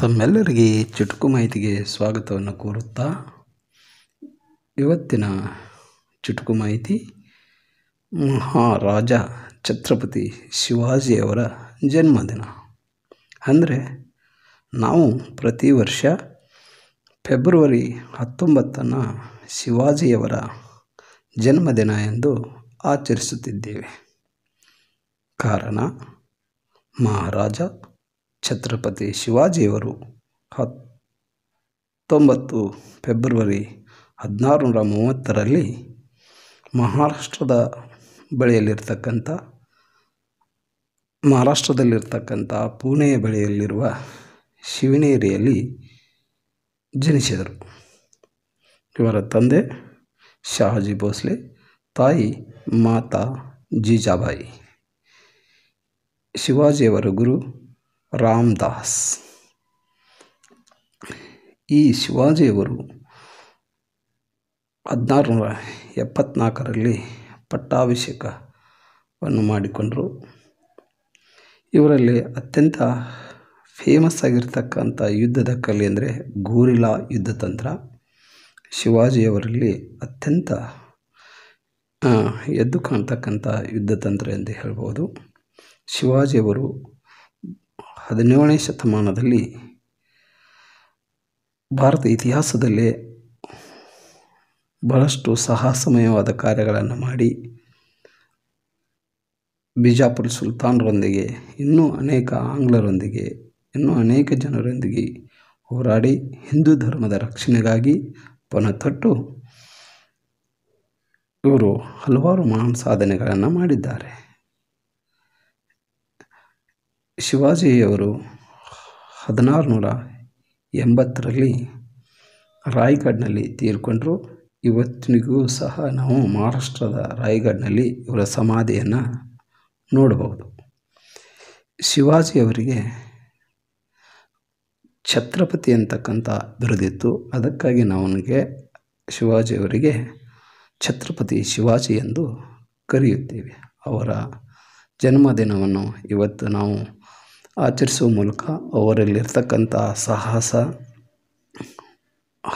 ತಮ್ಮೆಲ್ಲರಿಗೆ ಚುಟುಕು ಮಾಹಿತಿಗೆ ಸ್ವಾಗತವನ್ನು ಕೋರುತ್ತಾ ಇವತ್ತಿನ ಚುಟುಕು ಮಾಹಿತಿ ಮಹಾರಾಜ ಛತ್ರಪತಿ ಶಿವಾಜಿಯವರ ಜನ್ಮದಿನ ಅಂದರೆ ನಾವು ಪ್ರತಿ ವರ್ಷ ಫೆಬ್ರವರಿ ಹತ್ತೊಂಬತ್ತನ್ನು ಶಿವಾಜಿಯವರ ಜನ್ಮದಿನ ಎಂದು ಆಚರಿಸುತ್ತಿದ್ದೇವೆ ಕಾರಣ ಮಹಾರಾಜ ಛತ್ರಪತಿ ಶಿವಾಜಿಯವರು ಹತ್ತೊಂಬತ್ತು ಫೆಬ್ರವರಿ ಹದಿನಾರು ನೂರ ಮೂವತ್ತರಲ್ಲಿ ಮಹಾರಾಷ್ಟ್ರದ ಬಳಿಯಲ್ಲಿರ್ತಕ್ಕಂಥ ಮಹಾರಾಷ್ಟ್ರದಲ್ಲಿರ್ತಕ್ಕಂಥ ಪುಣೆಯ ಬಳಿಯಲ್ಲಿರುವ ಶಿವನೇರಿಯಲ್ಲಿ ಜನಿಸಿದರು ಇವರ ತಂದೆ ಶಹಾಜಿ ಭೋಸ್ಲೆ ತಾಯಿ ಮಾತಾ ಜೀಜಾಬಾಯಿ ಶಿವಾಜಿಯವರ ಗುರು ರಾಮದಾಸ್ ಈ ಶಿವಾಜಿಯವರು ಹದಿನಾರುನೂರ ಎಪ್ಪತ್ನಾಲ್ಕರಲ್ಲಿ ಪಟ್ಟಾಭಿಷೇಕವನ್ನು ಮಾಡಿಕೊಂಡರು ಇವರಲ್ಲಿ ಅತ್ಯಂತ ಫೇಮಸ್ ಆಗಿರ್ತಕ್ಕಂಥ ಯುದ್ಧದ ಕಲೆ ಅಂದರೆ ಗೋರಿಲಾ ಯುದ್ಧ ತಂತ್ರ ಶಿವಾಜಿಯವರಲ್ಲಿ ಅತ್ಯಂತ ಎದ್ದು ಕಾಣ್ತಕ್ಕಂಥ ಯುದ್ಧತಂತ್ರ ಎಂದು ಹೇಳ್ಬೋದು ಶಿವಾಜಿಯವರು ಹದಿನೇಳನೇ ಶತಮಾನದಲ್ಲಿ ಭಾರತ ಇತಿಹಾಸದಲ್ಲೇ ಬಹಳಷ್ಟು ಸಾಹಸಮಯವಾದ ಕಾರ್ಯಗಳನ್ನು ಮಾಡಿ ಬಿಜಾಪುರ ಸುಲ್ತಾನರೊಂದಿಗೆ ಇನ್ನೂ ಅನೇಕ ಆಂಗ್ಲರೊಂದಿಗೆ ಇನ್ನೂ ಅನೇಕ ಜನರೊಂದಿಗೆ ಹೋರಾಡಿ ಹಿಂದೂ ಧರ್ಮದ ರಕ್ಷಣೆಗಾಗಿ ಪಣತೊಟ್ಟು ಇವರು ಹಲವಾರು ಮಹಾನ್ ಸಾಧನೆಗಳನ್ನು ಮಾಡಿದ್ದಾರೆ ಶಿವಾಜಿಯವರು ನೂರ ಎಂಬತ್ತರಲ್ಲಿ ರಾಯ್ಗಡ್ನಲ್ಲಿ ತೀರ್ಕೊಂಡ್ರು ಇವತ್ತಿಗೂ ಸಹ ನಾವು ಮಹಾರಾಷ್ಟ್ರದ ರಾಯ್ಗಢ್ನಲ್ಲಿ ಇವರ ಸಮಾಧಿಯನ್ನು ನೋಡಬಹುದು ಶಿವಾಜಿಯವರಿಗೆ ಛತ್ರಪತಿ ಅಂತಕ್ಕಂಥ ಬಿರುದಿತ್ತು ಅದಕ್ಕಾಗಿ ನಾವನಿಗೆ ಶಿವಾಜಿಯವರಿಗೆ ಛತ್ರಪತಿ ಶಿವಾಜಿ ಎಂದು ಕರೆಯುತ್ತೇವೆ ಅವರ ಜನ್ಮದಿನವನ್ನು ಇವತ್ತು ನಾವು ಆಚರಿಸುವ ಮೂಲಕ ಅವರಲ್ಲಿರ್ತಕ್ಕಂಥ ಸಾಹಸ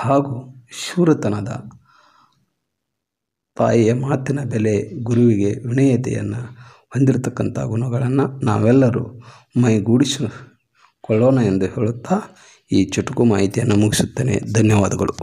ಹಾಗೂ ಶೂರತನದ ತಾಯಿಯ ಮಾತಿನ ಬೆಲೆ ಗುರುವಿಗೆ ವಿನಯತೆಯನ್ನು ಹೊಂದಿರತಕ್ಕಂಥ ಗುಣಗಳನ್ನು ನಾವೆಲ್ಲರೂ ಮೈಗೂಡಿಸಿಕೊಳ್ಳೋಣ ಎಂದು ಹೇಳುತ್ತಾ ಈ ಚುಟುಕು ಮಾಹಿತಿಯನ್ನು ಮುಗಿಸುತ್ತೇನೆ ಧನ್ಯವಾದಗಳು